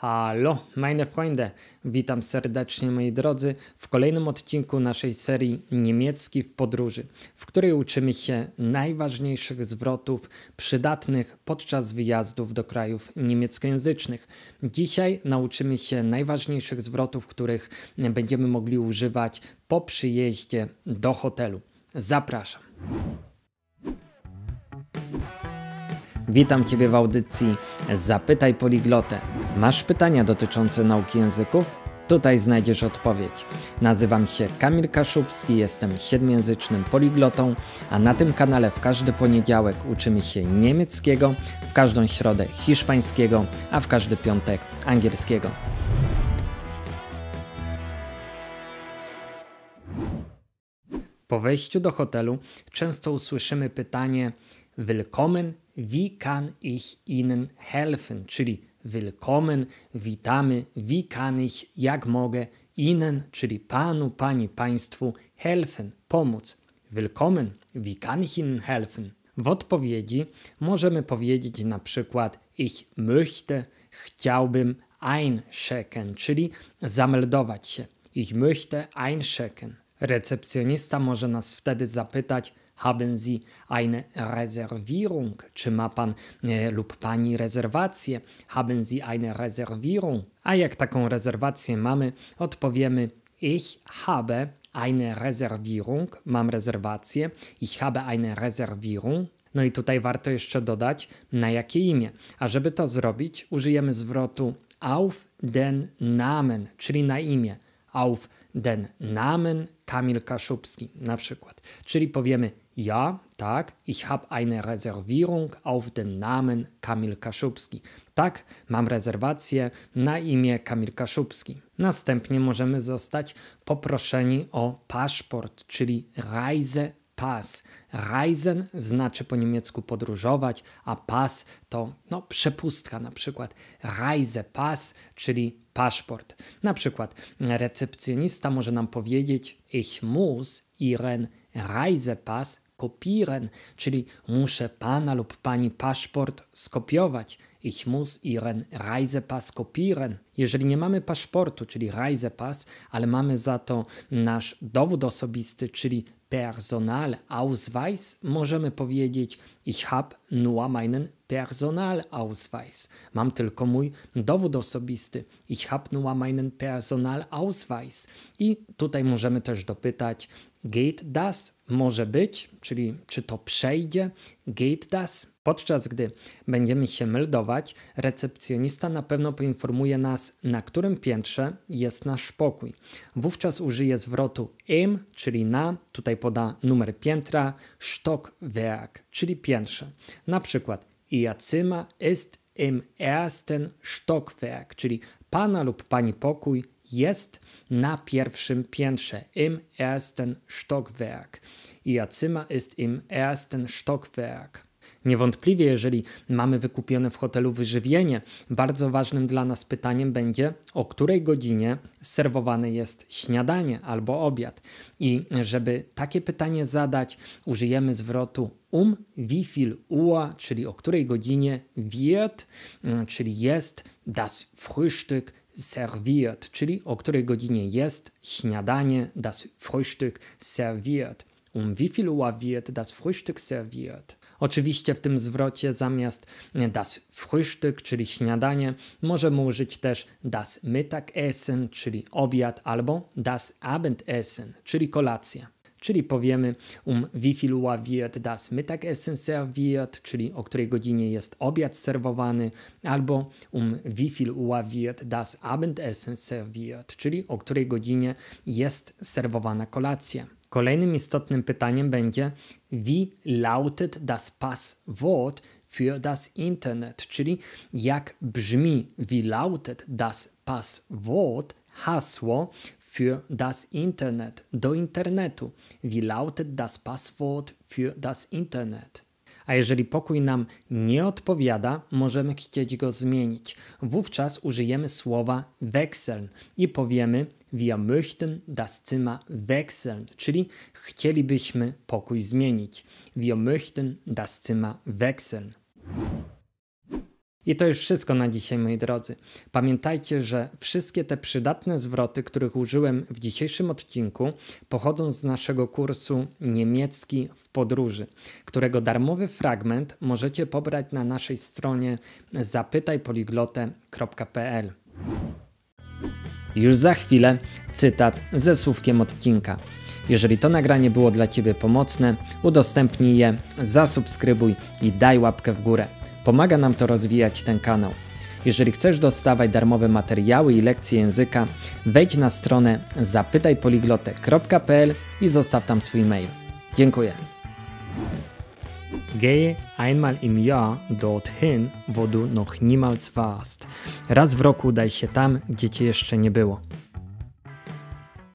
Halo, meine Freunde! Witam serdecznie moi drodzy w kolejnym odcinku naszej serii Niemiecki w podróży, w której uczymy się najważniejszych zwrotów przydatnych podczas wyjazdów do krajów niemieckojęzycznych. Dzisiaj nauczymy się najważniejszych zwrotów, których będziemy mogli używać po przyjeździe do hotelu. Zapraszam! Witam Ciebie w audycji Zapytaj Poliglotę. Masz pytania dotyczące nauki języków? Tutaj znajdziesz odpowiedź. Nazywam się Kamil Kaszubski, jestem siedmiojęzycznym poliglotą, a na tym kanale w każdy poniedziałek uczymy się niemieckiego, w każdą środę hiszpańskiego, a w każdy piątek angielskiego. Po wejściu do hotelu często usłyszymy pytanie Willkommen, wie kann ich Ihnen helfen? Czyli Willkommen, witamy, wie kann ich, jak mogę, Ihnen, czyli Panu, Pani, Państwu, helfen, pomóc. Willkommen, wie kann ich Ihnen helfen? W odpowiedzi możemy powiedzieć na przykład ich möchte, chciałbym einchecken, czyli zameldować się. Ich möchte einchecken. Recepcjonista może nas wtedy zapytać Haben Sie eine Reservierung? Czy ma pan e, lub pani rezerwację? Haben Sie eine Reservierung? A jak taką rezerwację mamy, odpowiemy Ich habe eine Reservierung. Mam rezerwację. Ich habe eine Reservierung. No i tutaj warto jeszcze dodać, na jakie imię. A żeby to zrobić, użyjemy zwrotu auf den Namen, czyli na imię. Auf den Namen Kamil Kaszubski na przykład. Czyli powiemy ja, tak, ich habe eine Reservierung auf den Namen Kamil Kaszubski. Tak, mam rezerwację na imię Kamil Kaszubski. Następnie możemy zostać poproszeni o paszport, czyli Reise Pass. Reisen znaczy po niemiecku podróżować, a pas to no, przepustka na przykład. Reise czyli paszport. Na przykład recepcjonista może nam powiedzieć ich muss ihren Reisepass kopieren, czyli muszę pana lub pani paszport skopiować. Ich muss ihren Reisepass kopieren. Jeżeli nie mamy paszportu, czyli Reisepass, ale mamy za to nasz dowód osobisty, czyli Personalausweis, możemy powiedzieć Ich habe nur meinen Personalausweis. Mam tylko mój dowód osobisty. Ich habe nur meinen Personalausweis. I tutaj możemy też dopytać geht das może być, czyli czy to przejdzie, geht das. Podczas gdy będziemy się meldować, recepcjonista na pewno poinformuje nas, na którym piętrze jest nasz pokój. Wówczas użyje zwrotu im, czyli na, tutaj poda numer piętra, Stockwerk, czyli piętrze. Na przykład Jacyma ist im ersten Stockwerk, czyli pana lub pani pokój jest na pierwszym piętrze, im ersten Stockwerk. Jacyma ist im ersten Stockwerk. Niewątpliwie, jeżeli mamy wykupione w hotelu wyżywienie, bardzo ważnym dla nas pytaniem będzie, o której godzinie serwowane jest śniadanie albo obiad. I żeby takie pytanie zadać, użyjemy zwrotu um wifil ua, czyli o której godzinie wird, mm, czyli jest das Frühstück serviert, czyli o której godzinie jest śniadanie das Frühstück serviert. Um wie viel Uhr wird das Frühstück serviert? Oczywiście w tym zwrocie zamiast das Frühstück, czyli śniadanie, możemy użyć też das Mittagessen, czyli obiad, albo das Abendessen, czyli kolację. czyli powiemy um wie viel Uhr wird das Mittagessen serviert, czyli o której godzinie jest obiad serwowany, albo um wie viel Uhr wird das Abendessen serviert, czyli o której godzinie jest serwowana kolacja. Kolejnym istotnym pytaniem będzie wie lautet das Passwort für das Internet, czyli jak brzmi wie lautet das Passwort hasło für das Internet do internetu. Wie lautet das Passwort für das Internet? a jeżeli pokój nam nie odpowiada, możemy chcieć go zmienić. Wówczas użyjemy słowa wechseln i powiemy wir möchten das Zimmer wechseln, czyli chcielibyśmy pokój zmienić. Wir möchten das Zimmer wechseln. I to już wszystko na dzisiaj, moi drodzy. Pamiętajcie, że wszystkie te przydatne zwroty, których użyłem w dzisiejszym odcinku, pochodzą z naszego kursu Niemiecki w podróży, którego darmowy fragment możecie pobrać na naszej stronie zapytajpoliglotę.pl. Już za chwilę cytat ze słówkiem odcinka. Jeżeli to nagranie było dla Ciebie pomocne, udostępnij je, zasubskrybuj i daj łapkę w górę. Pomaga nam to rozwijać ten kanał. Jeżeli chcesz dostawać darmowe materiały i lekcje języka, wejdź na stronę zapytajpoliglotę.pl i zostaw tam swój mail. Dziękuję. Gehe einmal im Jahr dorthin, wo du noch niemals warst. Raz w roku udaj się tam, gdzie cię jeszcze nie było.